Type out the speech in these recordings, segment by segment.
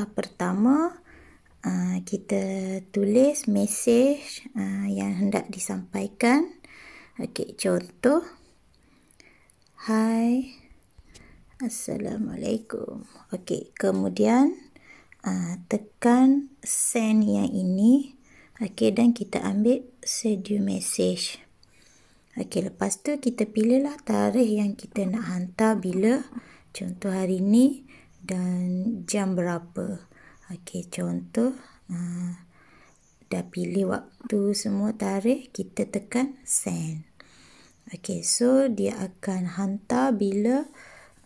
langkah pertama uh, kita tulis message uh, yang hendak disampaikan. Okey, contoh. Hai. Assalamualaikum. Okey, kemudian uh, tekan send yang ini. Okey, dan kita ambil send you message. Okey, lepas tu kita pilihlah tarikh yang kita nak hantar bila. Contoh hari ni dan jam berapa. Okey, contoh ah, dah pilih waktu semua tarikh, kita tekan send. Okey, so dia akan hantar bila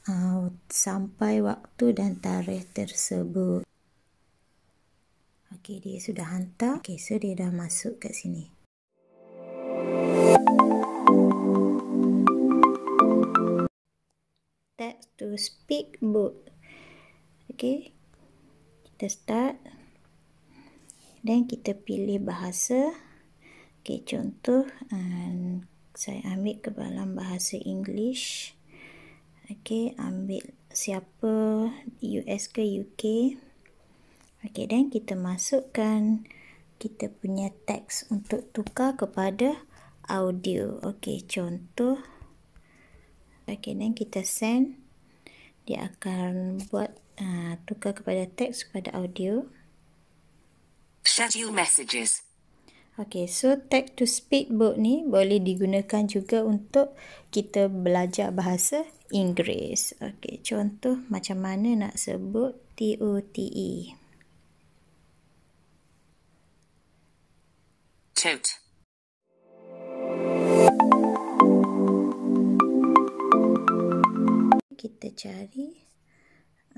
uh, sampai waktu dan tarikh tersebut. Okay dia sudah hantar. Okay so dia dah masuk kat sini. Text to speak book okey kita start dan kita pilih bahasa okey contoh um, saya ambil ke dalam bahasa English okey ambil siapa US ke UK okey dan kita masukkan kita punya teks untuk tukar kepada audio okey contoh okey dan kita send dia akan buat uh, tukar kepada teks kepada audio schedule messages Okay, so text to speak book ni boleh digunakan juga untuk kita belajar bahasa Inggeris. Okay, contoh macam mana nak sebut e? T-O-T-E. Tote. kita cari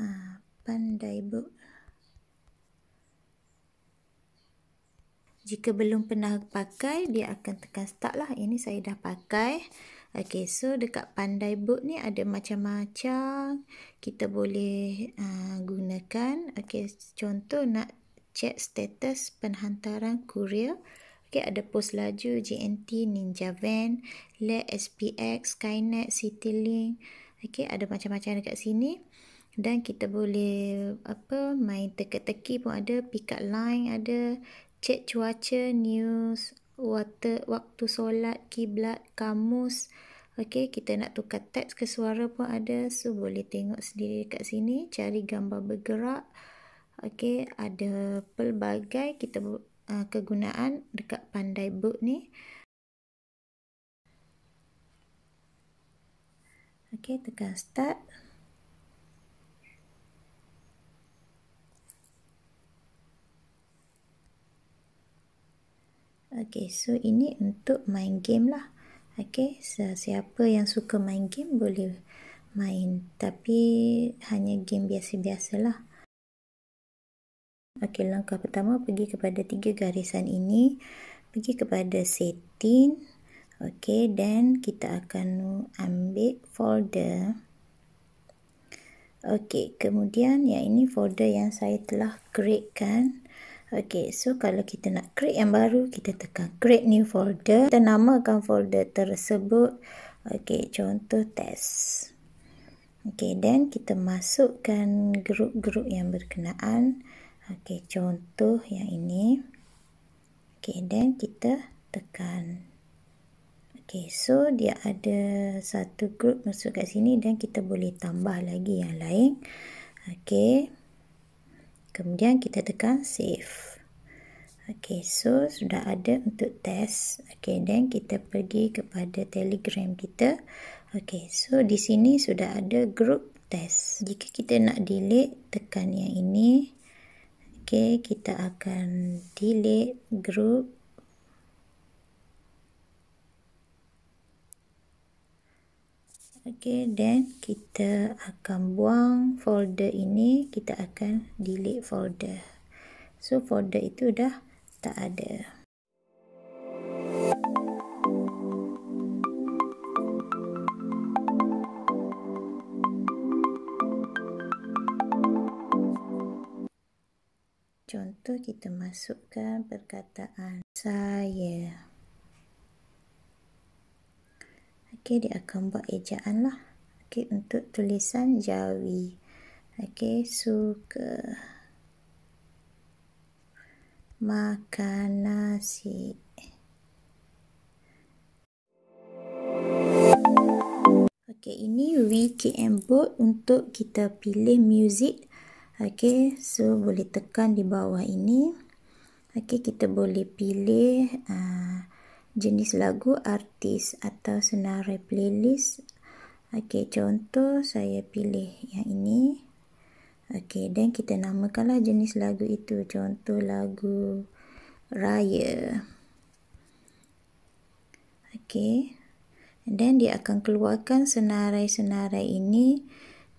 uh, pandai book jika belum pernah pakai dia akan tekan start lah ini saya dah pakai ok so dekat pandai book ni ada macam-macam kita boleh uh, gunakan ok contoh nak check status penghantaran kurier ok ada pos laju, GNT, Ninja Van, Let, SPX, Skynet, Citylink Okey, ada macam-macam dekat sini. Dan kita boleh apa main teka-teki pun ada, pick up line ada, cek cuaca, news, water, waktu solat, kiblat, kamus. Okey, kita nak tukar teks ke suara pun ada. So, boleh tengok sendiri dekat sini. Cari gambar bergerak. Okey, ada pelbagai kita uh, kegunaan dekat pandai book ni. Okey, tekan start. Okey, so ini untuk main game lah. Okey, so, siapa yang suka main game boleh main tapi hanya game biasa-biasalah. Okey, langkah pertama pergi kepada tiga garisan ini. Pergi kepada setting Okey, dan kita akan ambil folder. Okey, kemudian yang ini folder yang saya telah create kan. Okey, so kalau kita nak create yang baru, kita tekan create new folder. Kita namakan folder tersebut. Okey, contoh test. Okey, dan kita masukkan grup-grup yang berkenaan. Okey, contoh yang ini. Okey, dan kita tekan Okay, so dia ada satu group masuk kat sini dan kita boleh tambah lagi yang lain. Okay. Kemudian kita tekan save. Okay, so sudah ada untuk test. Okay, then kita pergi kepada telegram kita. Okay, so di sini sudah ada group test. Jika kita nak delete, tekan yang ini. Okay, kita akan delete group Okey, then kita akan buang folder ini, kita akan delete folder. So folder itu dah tak ada. Contoh kita masukkan perkataan saya. Okey, dia akan buat ejaan lah. Okey, untuk tulisan jawi. Okey, suka makan nasi. Okey, ini WKM board untuk kita pilih music. Okey, so boleh tekan di bawah ini. Okey, kita boleh pilih uh, jenis lagu artis atau senarai playlist. Okey, contoh saya pilih yang ini. Okey, dan kita namakanlah jenis lagu itu. Contoh lagu raya. Okey. Dan dia akan keluarkan senarai-senarai ini.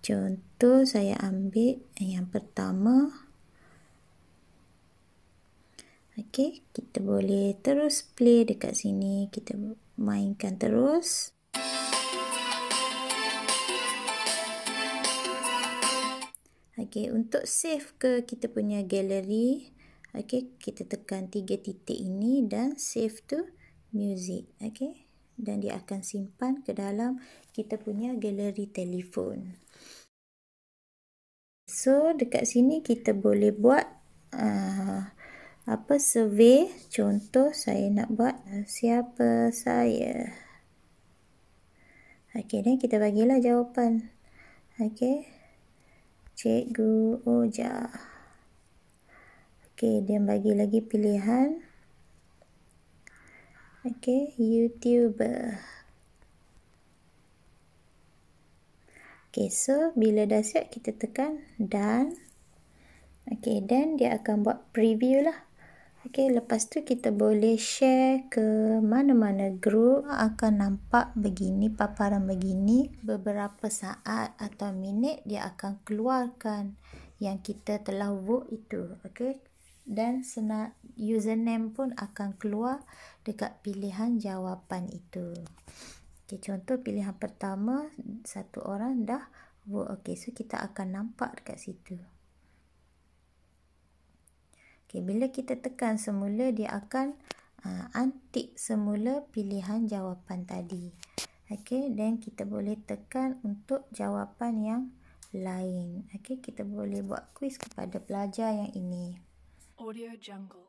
Contoh saya ambil yang pertama. Okey, kita boleh terus play dekat sini. Kita mainkan terus. Okey, untuk save ke kita punya gallery, okey, kita tekan tiga titik ini dan save to music. Okey, dan dia akan simpan ke dalam kita punya gallery telefon. So, dekat sini kita boleh buat uh, apa survey contoh saya nak buat eh, siapa saya okey dan kita bagilah jawapan okey cikgu oja okey dia bagi lagi pilihan okey youtuber Okay, so bila dah siap kita tekan done. Okay, then dia akan buat preview lah. Okey, lepas tu kita boleh share ke mana-mana group akan nampak begini paparan begini beberapa saat atau minit dia akan keluarkan yang kita telah buat itu. Okey. Dan senar username pun akan keluar dekat pilihan jawapan itu. Okey, contoh pilihan pertama satu orang dah buat, Okey, so kita akan nampak dekat situ. Okay, bila kita tekan semula, dia akan uh, antik semula pilihan jawapan tadi. Okay, dan kita boleh tekan untuk jawapan yang lain. Okay, kita boleh buat kuis kepada pelajar yang ini. Audio Jungle